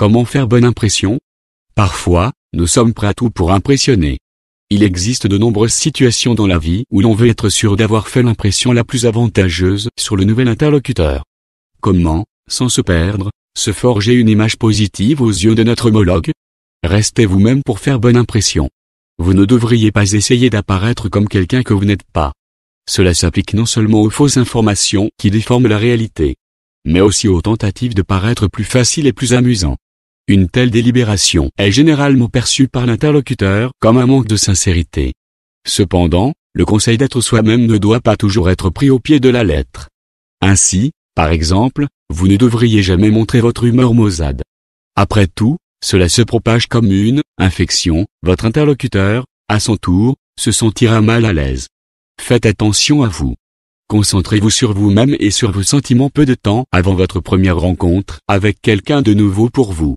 Comment faire bonne impression Parfois, nous sommes prêts à tout pour impressionner. Il existe de nombreuses situations dans la vie où l'on veut être sûr d'avoir fait l'impression la plus avantageuse sur le nouvel interlocuteur. Comment, sans se perdre, se forger une image positive aux yeux de notre homologue Restez vous-même pour faire bonne impression. Vous ne devriez pas essayer d'apparaître comme quelqu'un que vous n'êtes pas. Cela s'applique non seulement aux fausses informations qui déforment la réalité, mais aussi aux tentatives de paraître plus facile et plus amusant. Une telle délibération est généralement perçue par l'interlocuteur comme un manque de sincérité. Cependant, le conseil d'être soi-même ne doit pas toujours être pris au pied de la lettre. Ainsi, par exemple, vous ne devriez jamais montrer votre humeur maussade. Après tout, cela se propage comme une infection, votre interlocuteur, à son tour, se sentira mal à l'aise. Faites attention à vous. Concentrez-vous sur vous-même et sur vos sentiments peu de temps avant votre première rencontre avec quelqu'un de nouveau pour vous.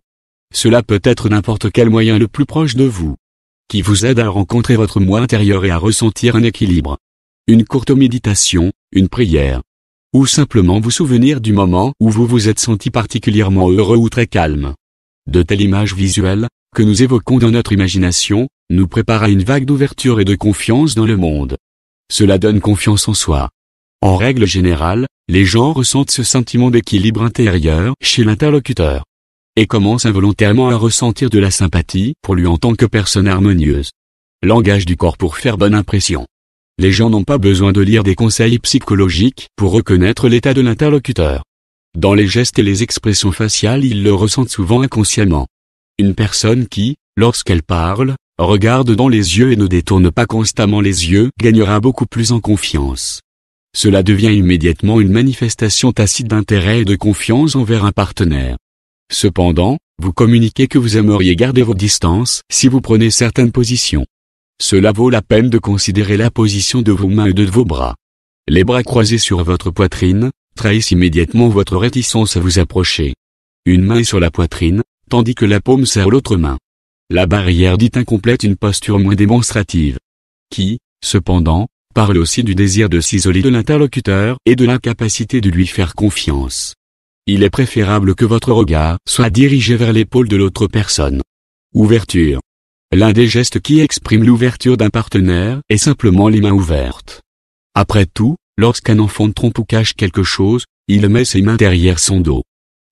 Cela peut être n'importe quel moyen le plus proche de vous, qui vous aide à rencontrer votre moi intérieur et à ressentir un équilibre. Une courte méditation, une prière, ou simplement vous souvenir du moment où vous vous êtes senti particulièrement heureux ou très calme. De telles images visuelles, que nous évoquons dans notre imagination, nous préparent à une vague d'ouverture et de confiance dans le monde. Cela donne confiance en soi. En règle générale, les gens ressentent ce sentiment d'équilibre intérieur chez l'interlocuteur et commence involontairement à ressentir de la sympathie pour lui en tant que personne harmonieuse. Langage du corps pour faire bonne impression. Les gens n'ont pas besoin de lire des conseils psychologiques pour reconnaître l'état de l'interlocuteur. Dans les gestes et les expressions faciales ils le ressentent souvent inconsciemment. Une personne qui, lorsqu'elle parle, regarde dans les yeux et ne détourne pas constamment les yeux gagnera beaucoup plus en confiance. Cela devient immédiatement une manifestation tacite d'intérêt et de confiance envers un partenaire. Cependant, vous communiquez que vous aimeriez garder vos distances si vous prenez certaines positions. Cela vaut la peine de considérer la position de vos mains et de vos bras. Les bras croisés sur votre poitrine trahissent immédiatement votre réticence à vous approcher. Une main est sur la poitrine, tandis que la paume serre l'autre main. La barrière dit incomplète une posture moins démonstrative. Qui, cependant, parle aussi du désir de s'isoler de l'interlocuteur et de l'incapacité de lui faire confiance il est préférable que votre regard soit dirigé vers l'épaule de l'autre personne. Ouverture. L'un des gestes qui exprime l'ouverture d'un partenaire est simplement les mains ouvertes. Après tout, lorsqu'un enfant trompe ou cache quelque chose, il met ses mains derrière son dos.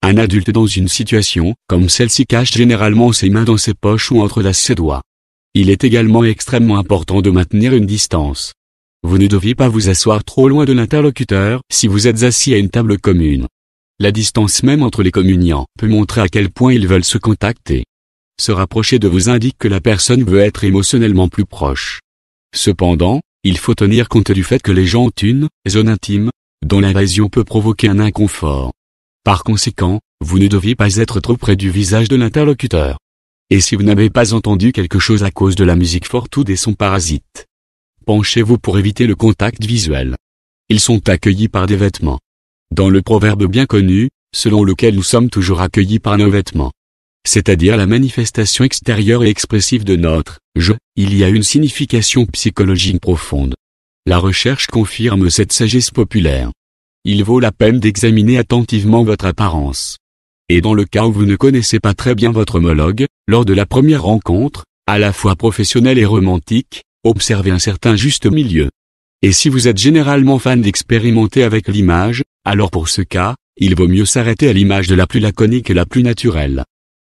Un adulte dans une situation comme celle-ci cache généralement ses mains dans ses poches ou entre ses doigts. Il est également extrêmement important de maintenir une distance. Vous ne deviez pas vous asseoir trop loin de l'interlocuteur si vous êtes assis à une table commune. La distance même entre les communiants peut montrer à quel point ils veulent se contacter. Se rapprocher de vous indique que la personne veut être émotionnellement plus proche. Cependant, il faut tenir compte du fait que les gens ont une zone intime, dont l'invasion peut provoquer un inconfort. Par conséquent, vous ne deviez pas être trop près du visage de l'interlocuteur. Et si vous n'avez pas entendu quelque chose à cause de la musique forte ou des sons parasites, penchez-vous pour éviter le contact visuel. Ils sont accueillis par des vêtements, dans le proverbe bien connu, selon lequel nous sommes toujours accueillis par nos vêtements. C'est-à-dire la manifestation extérieure et expressive de notre je, il y a une signification psychologique profonde. La recherche confirme cette sagesse populaire. Il vaut la peine d'examiner attentivement votre apparence. Et dans le cas où vous ne connaissez pas très bien votre homologue, lors de la première rencontre, à la fois professionnelle et romantique, observez un certain juste milieu. Et si vous êtes généralement fan d'expérimenter avec l'image, alors pour ce cas, il vaut mieux s'arrêter à l'image de la plus laconique et la plus naturelle.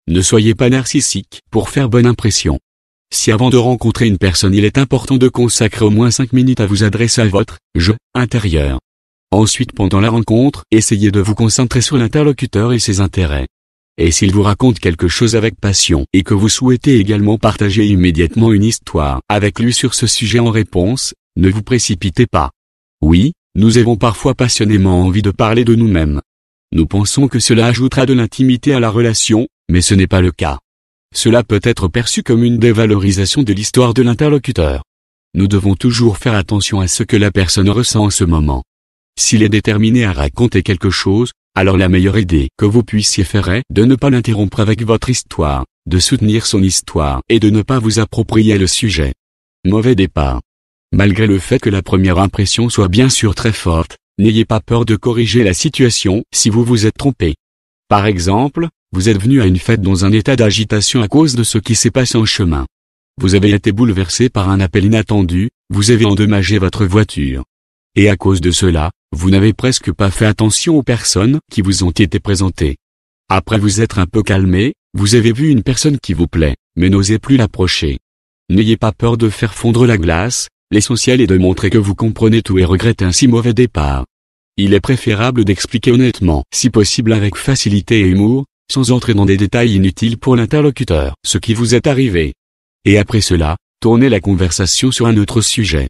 Ne soyez pas narcissique pour faire bonne impression. Si avant de rencontrer une personne il est important de consacrer au moins 5 minutes à vous adresser à votre « je » intérieur. Ensuite pendant la rencontre, essayez de vous concentrer sur l'interlocuteur et ses intérêts. Et s'il vous raconte quelque chose avec passion et que vous souhaitez également partager immédiatement une histoire avec lui sur ce sujet en réponse, ne vous précipitez pas. Oui, nous avons parfois passionnément envie de parler de nous-mêmes. Nous pensons que cela ajoutera de l'intimité à la relation, mais ce n'est pas le cas. Cela peut être perçu comme une dévalorisation de l'histoire de l'interlocuteur. Nous devons toujours faire attention à ce que la personne ressent en ce moment. S'il est déterminé à raconter quelque chose, alors la meilleure idée que vous puissiez faire est de ne pas l'interrompre avec votre histoire, de soutenir son histoire et de ne pas vous approprier le sujet. Mauvais départ. Malgré le fait que la première impression soit bien sûr très forte, n'ayez pas peur de corriger la situation si vous vous êtes trompé. Par exemple, vous êtes venu à une fête dans un état d'agitation à cause de ce qui s'est passé en chemin. Vous avez été bouleversé par un appel inattendu, vous avez endommagé votre voiture. Et à cause de cela, vous n'avez presque pas fait attention aux personnes qui vous ont été présentées. Après vous être un peu calmé, vous avez vu une personne qui vous plaît, mais n'osez plus l'approcher. N'ayez pas peur de faire fondre la glace, l'essentiel est de montrer que vous comprenez tout et regrettez un si mauvais départ. Il est préférable d'expliquer honnêtement, si possible avec facilité et humour, sans entrer dans des détails inutiles pour l'interlocuteur, ce qui vous est arrivé. Et après cela, tournez la conversation sur un autre sujet.